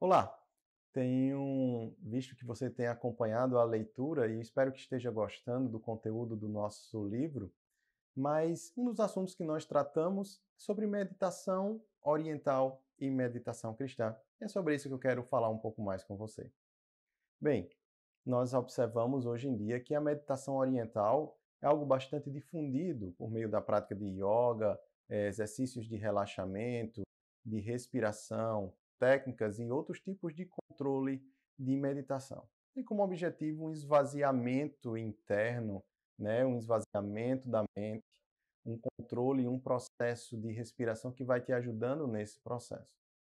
Olá, tenho visto que você tem acompanhado a leitura e espero que esteja gostando do conteúdo do nosso livro, mas um dos assuntos que nós tratamos é sobre meditação oriental e meditação cristã. E é sobre isso que eu quero falar um pouco mais com você. Bem, nós observamos hoje em dia que a meditação oriental é algo bastante difundido por meio da prática de yoga, eh, exercícios de relaxamento, de respiração, técnicas e outros tipos de controle de meditação. Tem como objetivo um esvaziamento interno, né, um esvaziamento da mente, um controle e um processo de respiração que vai te ajudando nesse processo.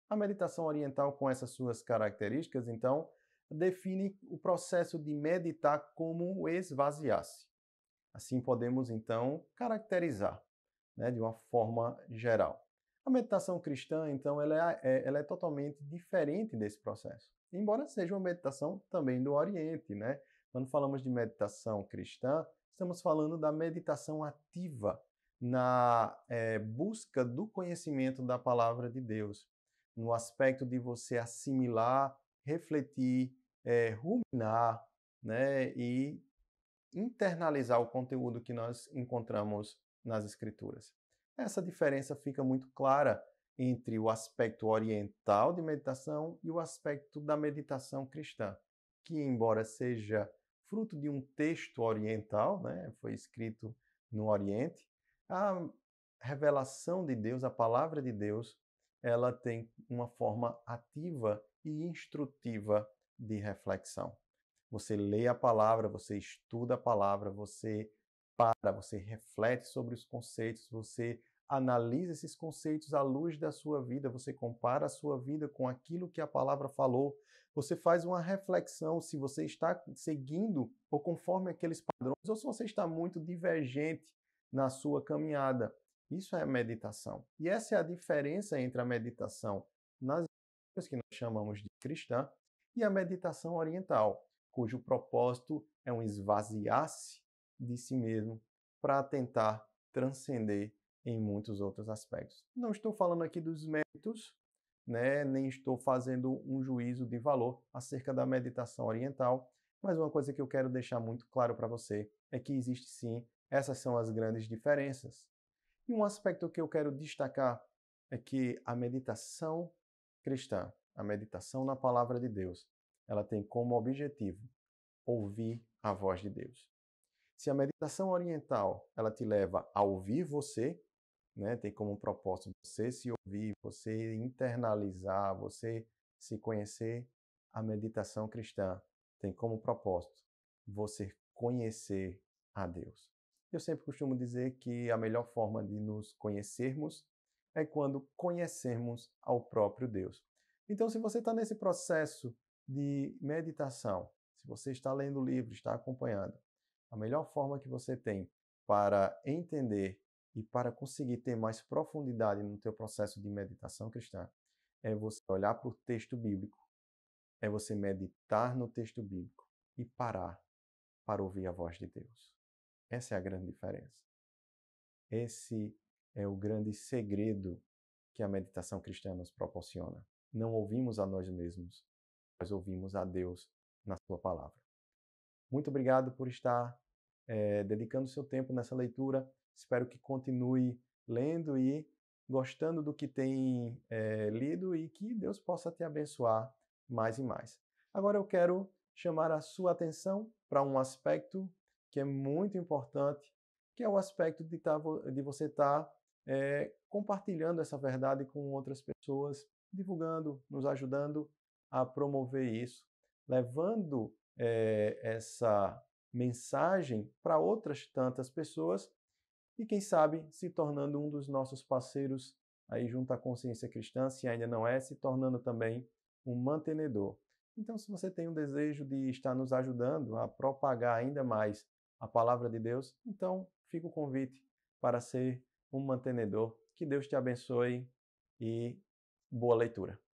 A meditação oriental com essas suas características, então, define o processo de meditar como esvaziar-se. Assim podemos então caracterizar, né, de uma forma geral. A meditação cristã, então, ela é, é, ela é totalmente diferente desse processo. Embora seja uma meditação também do Oriente, né? Quando falamos de meditação cristã, estamos falando da meditação ativa na é, busca do conhecimento da palavra de Deus, no aspecto de você assimilar, refletir, é, ruminar, né? E internalizar o conteúdo que nós encontramos nas Escrituras. Essa diferença fica muito clara entre o aspecto oriental de meditação e o aspecto da meditação cristã, que, embora seja fruto de um texto oriental, né, foi escrito no Oriente, a revelação de Deus, a palavra de Deus, ela tem uma forma ativa e instrutiva de reflexão. Você lê a palavra, você estuda a palavra, você para, você reflete sobre os conceitos, você analisa esses conceitos à luz da sua vida, você compara a sua vida com aquilo que a palavra falou, você faz uma reflexão se você está seguindo ou conforme aqueles padrões ou se você está muito divergente na sua caminhada. Isso é meditação. E essa é a diferença entre a meditação nas que nós chamamos de cristã e a meditação oriental, cujo propósito é um esvaziar-se de si mesmo para tentar transcender em muitos outros aspectos. Não estou falando aqui dos méritos, né, nem estou fazendo um juízo de valor acerca da meditação oriental, mas uma coisa que eu quero deixar muito claro para você é que existe sim, essas são as grandes diferenças. E um aspecto que eu quero destacar é que a meditação cristã, a meditação na palavra de Deus, ela tem como objetivo ouvir a voz de Deus. Se a meditação oriental ela te leva a ouvir você, né, tem como propósito você se ouvir, você internalizar, você se conhecer, a meditação cristã tem como propósito você conhecer a Deus. Eu sempre costumo dizer que a melhor forma de nos conhecermos é quando conhecermos ao próprio Deus. Então, se você está nesse processo de meditação, se você está lendo o livro, está acompanhando, a melhor forma que você tem para entender e para conseguir ter mais profundidade no teu processo de meditação cristã, é você olhar para o texto bíblico, é você meditar no texto bíblico e parar para ouvir a voz de Deus. Essa é a grande diferença. Esse é o grande segredo que a meditação cristã nos proporciona. Não ouvimos a nós mesmos, nós ouvimos a Deus na Sua palavra. Muito obrigado por estar é, dedicando seu tempo nessa leitura. Espero que continue lendo e gostando do que tem é, lido e que Deus possa te abençoar mais e mais. Agora eu quero chamar a sua atenção para um aspecto que é muito importante, que é o aspecto de, tá, de você estar tá, é, compartilhando essa verdade com outras pessoas, divulgando, nos ajudando a promover isso, levando é, essa mensagem para outras tantas pessoas e quem sabe se tornando um dos nossos parceiros aí junto à consciência cristã, se ainda não é, se tornando também um mantenedor. Então, se você tem um desejo de estar nos ajudando a propagar ainda mais a palavra de Deus, então fica o convite para ser um mantenedor. Que Deus te abençoe e boa leitura.